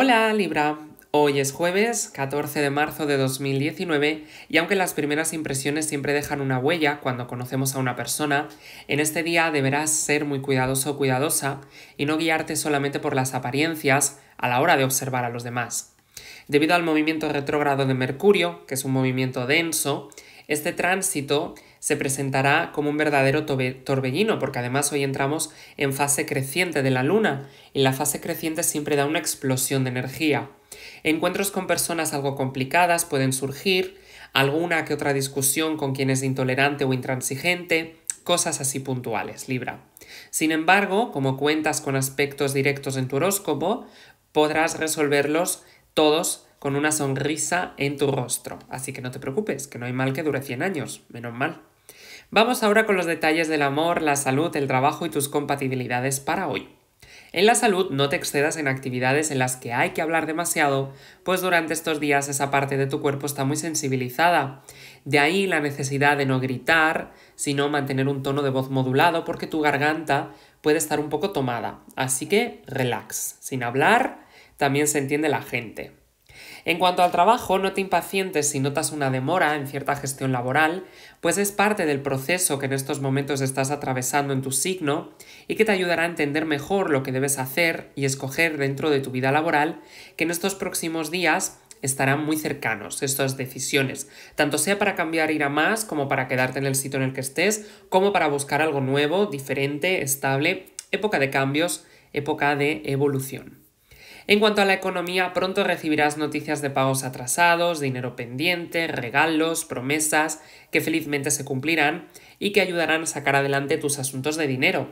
Hola Libra, hoy es jueves 14 de marzo de 2019 y aunque las primeras impresiones siempre dejan una huella cuando conocemos a una persona, en este día deberás ser muy cuidadoso o cuidadosa y no guiarte solamente por las apariencias a la hora de observar a los demás. Debido al movimiento retrógrado de Mercurio, que es un movimiento denso, este tránsito se presentará como un verdadero torbellino, porque además hoy entramos en fase creciente de la luna, y la fase creciente siempre da una explosión de energía. Encuentros con personas algo complicadas pueden surgir, alguna que otra discusión con quien es intolerante o intransigente, cosas así puntuales, Libra. Sin embargo, como cuentas con aspectos directos en tu horóscopo, podrás resolverlos todos con una sonrisa en tu rostro. Así que no te preocupes, que no hay mal que dure 100 años, menos mal. Vamos ahora con los detalles del amor, la salud, el trabajo y tus compatibilidades para hoy. En la salud no te excedas en actividades en las que hay que hablar demasiado, pues durante estos días esa parte de tu cuerpo está muy sensibilizada. De ahí la necesidad de no gritar, sino mantener un tono de voz modulado porque tu garganta puede estar un poco tomada. Así que relax, sin hablar también se entiende la gente. En cuanto al trabajo, no te impacientes si notas una demora en cierta gestión laboral, pues es parte del proceso que en estos momentos estás atravesando en tu signo y que te ayudará a entender mejor lo que debes hacer y escoger dentro de tu vida laboral, que en estos próximos días estarán muy cercanos estas decisiones, tanto sea para cambiar ir a más, como para quedarte en el sitio en el que estés, como para buscar algo nuevo, diferente, estable, época de cambios, época de evolución. En cuanto a la economía, pronto recibirás noticias de pagos atrasados, dinero pendiente, regalos, promesas que felizmente se cumplirán y que ayudarán a sacar adelante tus asuntos de dinero.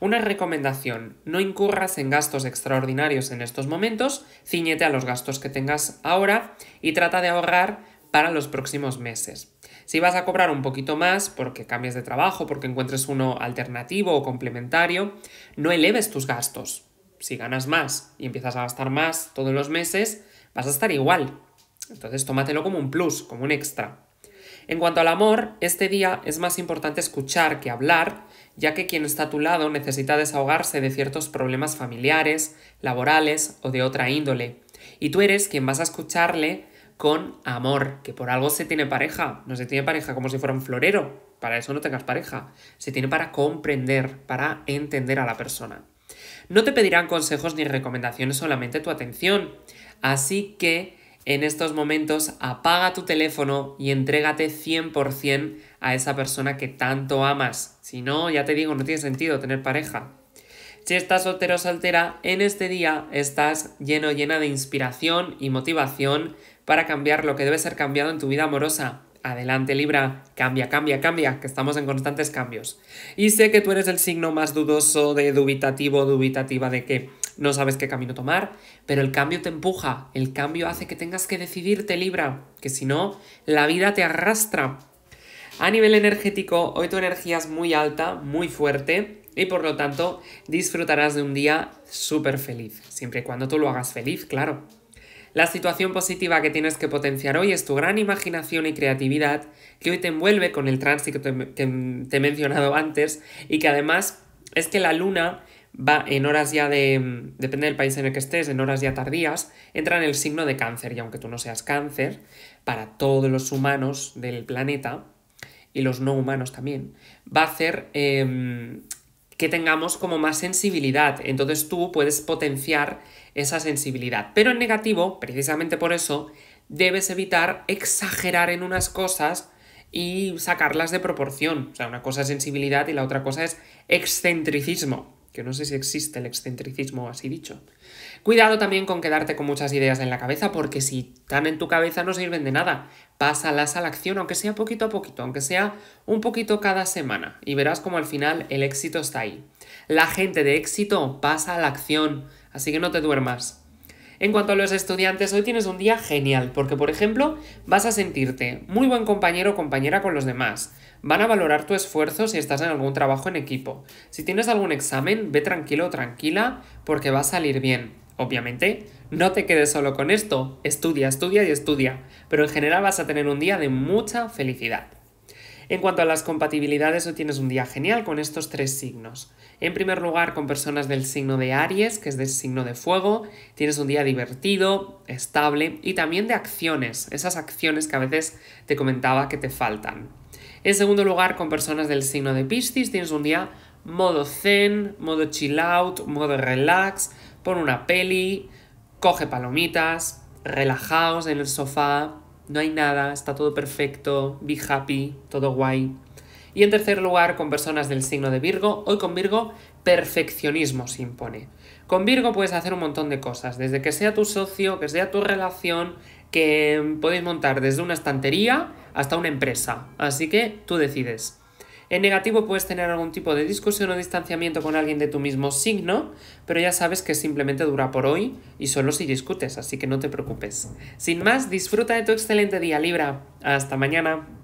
Una recomendación, no incurras en gastos extraordinarios en estos momentos, ciñete a los gastos que tengas ahora y trata de ahorrar para los próximos meses. Si vas a cobrar un poquito más porque cambies de trabajo, porque encuentres uno alternativo o complementario, no eleves tus gastos si ganas más y empiezas a gastar más todos los meses, vas a estar igual. Entonces tómatelo como un plus, como un extra. En cuanto al amor, este día es más importante escuchar que hablar, ya que quien está a tu lado necesita desahogarse de ciertos problemas familiares, laborales o de otra índole. Y tú eres quien vas a escucharle con amor, que por algo se tiene pareja, no se tiene pareja como si fuera un florero, para eso no tengas pareja, se tiene para comprender, para entender a la persona. No te pedirán consejos ni recomendaciones, solamente tu atención. Así que en estos momentos apaga tu teléfono y entrégate 100% a esa persona que tanto amas. Si no, ya te digo, no tiene sentido tener pareja. Si estás soltero o soltera, en este día estás lleno llena de inspiración y motivación para cambiar lo que debe ser cambiado en tu vida amorosa. Adelante Libra, cambia, cambia, cambia, que estamos en constantes cambios. Y sé que tú eres el signo más dudoso, de dubitativo, dubitativa, de que no sabes qué camino tomar, pero el cambio te empuja, el cambio hace que tengas que decidirte Libra, que si no, la vida te arrastra. A nivel energético, hoy tu energía es muy alta, muy fuerte, y por lo tanto disfrutarás de un día súper feliz, siempre y cuando tú lo hagas feliz, claro. La situación positiva que tienes que potenciar hoy es tu gran imaginación y creatividad que hoy te envuelve con el tránsito que te, he mencionado antes y que además es que la luna va en horas ya de, depende del país en el que estés, en horas ya tardías, entra en el signo de cáncer y aunque tú no seas cáncer, para todos los humanos del planeta y los no humanos también, va a hacer... Em, que tengamos como más sensibilidad. Entonces tú puedes potenciar esa sensibilidad. Pero en negativo, precisamente por eso, debes evitar exagerar en unas cosas y sacarlas de proporción. O sea, una cosa es sensibilidad y la otra cosa es excentricismo que no sé si existe el excentricismo así dicho. Cuidado también con quedarte con muchas ideas en la cabeza, porque si están en tu cabeza no sirven de nada. Pásalas a la acción, aunque sea poquito a poquito, aunque sea un poquito cada semana, y verás como al final el éxito está ahí. La gente de éxito pasa a la acción, así que no te duermas. En cuanto a los estudiantes, hoy tienes un día genial, porque por ejemplo vas a sentirte muy buen compañero o compañera con los demás. Van a valorar tu esfuerzo si estás en algún trabajo en equipo. Si tienes algún examen, ve tranquilo o tranquila, porque va a salir bien. Obviamente, no te quedes solo con esto, estudia, estudia y estudia, pero en general vas a tener un día de mucha felicidad. En cuanto a las compatibilidades, hoy tienes un día genial con estos tres signos. En primer lugar, con personas del signo de Aries, que es del signo de fuego, tienes un día divertido, estable y también de acciones, esas acciones que a veces te comentaba que te faltan. En segundo lugar, con personas del signo de Piscis, tienes un día modo zen, modo chill out, modo relax, pon una peli, coge palomitas, relajaos en el sofá, no hay nada, está todo perfecto, be happy, todo guay. Y en tercer lugar, con personas del signo de Virgo, hoy con Virgo, perfeccionismo se impone. Con Virgo puedes hacer un montón de cosas, desde que sea tu socio, que sea tu relación, que mm, podéis montar desde una estantería hasta una empresa. Así que tú decides. En negativo puedes tener algún tipo de discusión o distanciamiento con alguien de tu mismo signo, pero ya sabes que simplemente dura por hoy y solo si discutes, así que no te preocupes. Sin más, disfruta de tu excelente día Libra. Hasta mañana.